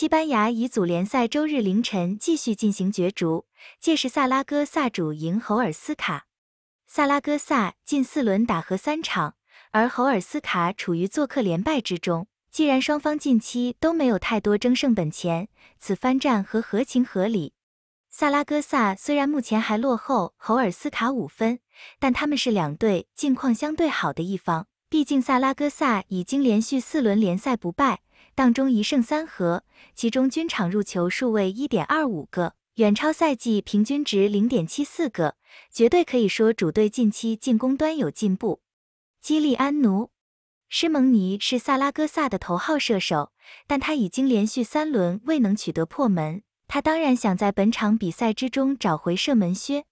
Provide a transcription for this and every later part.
西班牙乙组联赛周日凌晨继续进行角逐，届时萨拉戈萨主赢侯尔斯卡。萨拉戈萨近四轮打和三场，而侯尔斯卡处于做客连败之中。既然双方近期都没有太多争胜本钱，此番战和合情合理。萨拉戈萨虽然目前还落后侯尔斯卡五分，但他们是两队近况相对好的一方。毕竟萨拉戈萨已经连续四轮联赛不败。当中一胜三和，其中均场入球数为一点二五个，远超赛季平均值零点七四个，绝对可以说主队近期进攻端有进步。基利安奴·施蒙尼是萨拉戈萨的头号射手，但他已经连续三轮未能取得破门，他当然想在本场比赛之中找回射门靴。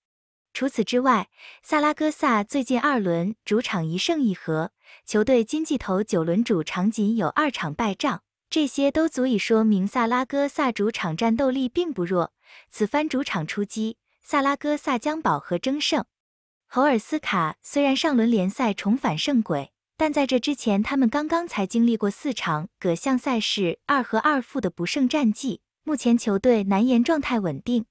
除此之外，萨拉戈萨最近二轮主场一胜一和，球队今季头九轮主场仅有二场败仗。这些都足以说明萨拉戈萨主场战斗力并不弱。此番主场出击，萨拉戈萨将饱和争胜。侯尔斯卡虽然上轮联赛重返胜轨，但在这之前，他们刚刚才经历过四场各项赛事二和二负的不胜战绩。目前球队难言状态稳定。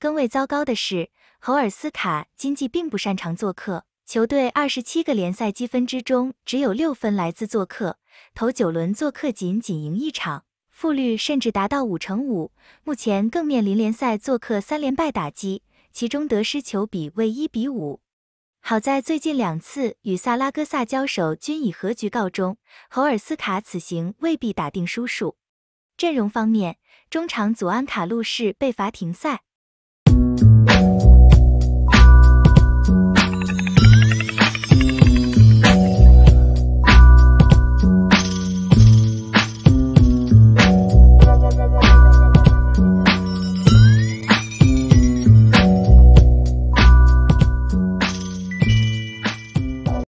更为糟糕的是，侯尔斯卡今季并不擅长做客，球队二十七个联赛积分之中，只有六分来自做客。头九轮做客仅仅赢一场，负率甚至达到五成五。目前更面临联赛做客三连败打击，其中得失球比为一比五。好在最近两次与萨拉戈萨交手均以和局告终，侯尔斯卡此行未必打定输数。阵容方面，中场祖安卡路士被罚停赛。